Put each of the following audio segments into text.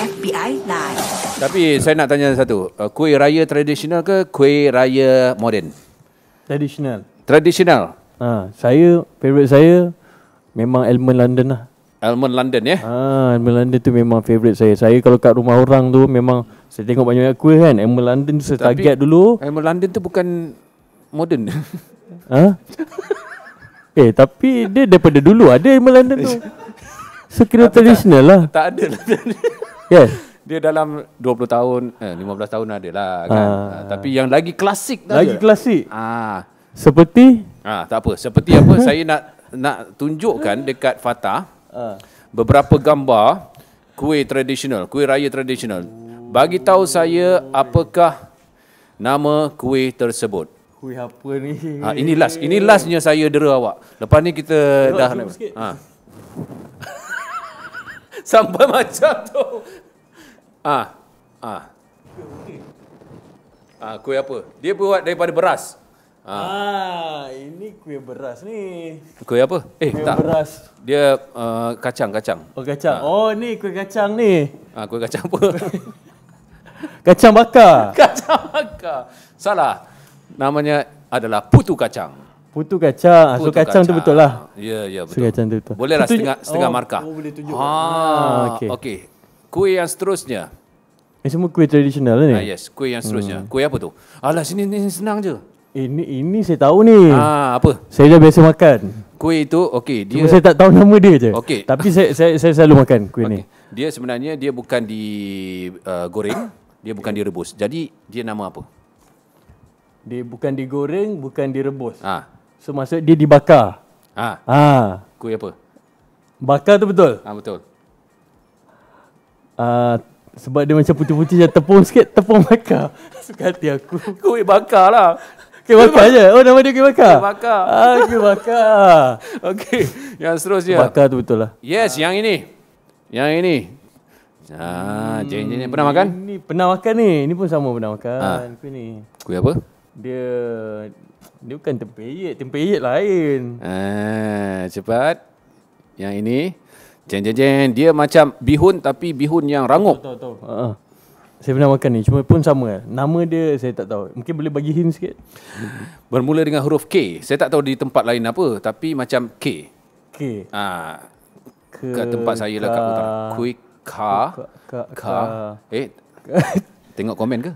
FBI Live. Tapi saya nak tanya satu. Uh, kuih raya tradisional ke kuih raya moden? Tradisional. Tradisional. Ha, saya favorite saya memang Elmen London lah. Elmen London ya? Ah, ha, Elmen London tu memang favorite saya. Saya kalau kat rumah orang tu memang saya tengok banyak-banyak kuih kan. Elmen London tu saya target dulu. Elmen London tu bukan moden. Ha? eh, tapi dia daripada dulu ada Elmen London tu. Sekiranya so, tradisional lah. Tak ada lah. yes. Dia dalam 20 tahun eh, 15 tahun ada lah kan? ah. ah tapi yang lagi klasik Lagi klasik ah. Seperti ah, Tak apa Seperti apa Saya nak nak tunjukkan Dekat Fatah ah. Beberapa gambar Kuih tradisional Kuih raya tradisional Bagi tahu saya Apakah Nama kuih tersebut Kuih apa ni ha, ah, Ini last Ini lastnya saya dera awak Lepas ni kita Jok, Dah ah. Sampai macam tu Ah. Ah. Ah, kuih apa? Dia buat daripada beras. Ah. ah, ini kuih beras ni. Kuih apa? Eh, kuih tak. beras. Dia kacang-kacang. Eh, uh, oh, kacang. Ah. Oh, ni kuih kacang ni. Ah, kuih kacang apa? kacang bakar. Kacang bakar. Salah. Namanya adalah putu kacang. Putu kacang. Ah, putu so, kacang, kacang tu betul lah. Ya, ya, betul. So, kacang tu betul. Bolehlah setengah, setengah oh, markah. Oh, boleh tunjuk. Ah, ah okey. Okay. Kuih yang seterusnya. Ini semua kuih tradisional lah ni. Ah, yes, kuih yang seterusnya. Hmm. Kuih apa tu? Alah sini ni senang je. Ini ini saya tahu ni. Ah, apa? Saya dah biasa makan. Kuih itu okey, dia Cuma saya tak tahu nama dia je. Okay. Tapi saya, saya saya selalu makan kuih okay. ni. Dia sebenarnya dia bukan di uh, goreng, dia bukan direbus. Jadi dia nama apa? Dia bukan digoreng, bukan direbus. Ah. So maksud dia dibakar. Ah. Ah. Kuih apa? Bakar tu betul. Ah betul. Ah, sebab dia macam putih-putih je tepung sikit tepung bakar suka hati aku kuih bakar lah kuih bakar je oh nama dia kuih bakar kuih bakar ah, kuih bakar ok yang seterusnya bakar tu betul lah yes yang ini yang ini ah, jeng jeng pernah makan ini, pernah makan ni ini pun sama pernah makan ha. kuih ni kuih apa dia dia bukan tempeyek tempeyek lain Ah, cepat yang ini Jeng jeng jeng dia macam bihun tapi bihun yang rangup. Tahu tahu. Ha. Saya pernah makan ni cuma pun sama. Nama dia saya tak tahu. Mungkin boleh bagi hint sikit. Bermula dengan huruf K. Saya tak tahu di tempat lain apa tapi macam K. K. Ha. Ah, ke kat tempat saya lah kat utara. Kuih ka. Ka. ka. ka. Eh. Tengok komen ke?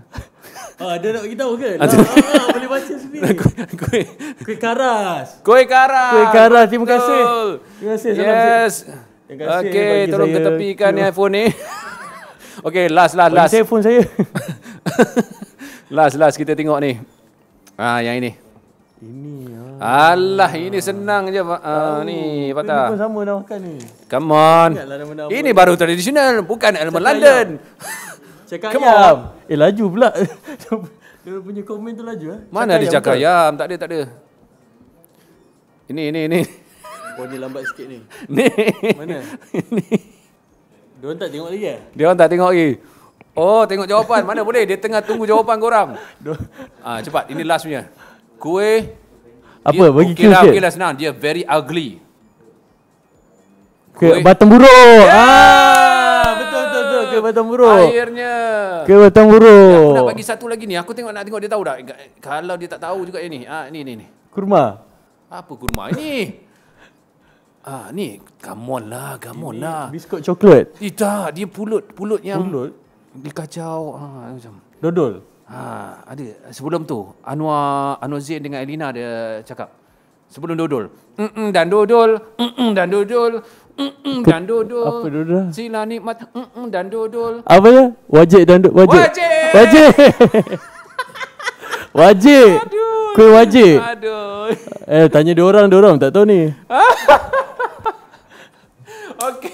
Ah, dia nak beritahu ke? Lah, ah, boleh baca sendiri. Kuih. Kuih karas. Kuih karas. Kuih karas. Terima kasih. Terima kasih. yes. Sikit. Terima kasih Okey, tolong saya. ketepikan Yo. iPhone ni. Okay, last last last. Saya phone saya. last last kita tengok ni. Ha ah, yang ini. Ini ah. Alah ini senang je ah, oh, ni patah. Ini pun sama nak makan ni. Come on. Ini baru tradisional bukan Elmer London. Cakap Come ayam. On. Eh laju pula. dia punya komen tu laju eh. Mana cakap dia cakap ayam? Tak ada tak ada. Ini ini ini. Wah ni lambat sikit ni. Ni. Mana? Diorang tak tengok lagi eh? Diorang tak tengok lagi. Oh, tengok jawapan. Mana boleh? Dia tengah tunggu jawapan orang. Ah, cepat. Ini last punya. Kuih. Apa? Bagi okay lah, okay lah senang. Dia very ugly. Kuih. Ke batang buruk. Yeah. Ah, betul, betul, betul. Ke batang buruk. Akhirnya. Ke batang buruk. Ya, aku nak bagi satu lagi ni. Aku tengok nak tengok dia tahu tak? Kalau dia tak tahu juga ini. Ah, ini ini. ni. Kurma. Apa kurma? Ini. Ah ni, gamon lah, gamon lah. Biskut coklat. Eh, dia pulut, pulut yang pulut. Dikacau ah macam dodol. Ha, ada sebelum tu Anwar Anwar Zain dengan Elina ada cakap sebelum dodol. Mm dan dodol, mm dan dodol, mm dan dodol. Apa dodol? Sila nikmat mm dan dodol. Apa ya? Wajib dan Dodol. wajib. Wajib. Wajib. wajib. Aduh. wajib. Aduh. Eh tanya dua orang, dua orang tak tahu ni.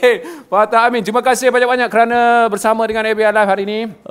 Okey. Fatah Amin. Terima kasih banyak-banyak kerana bersama dengan ABR Live hari ini.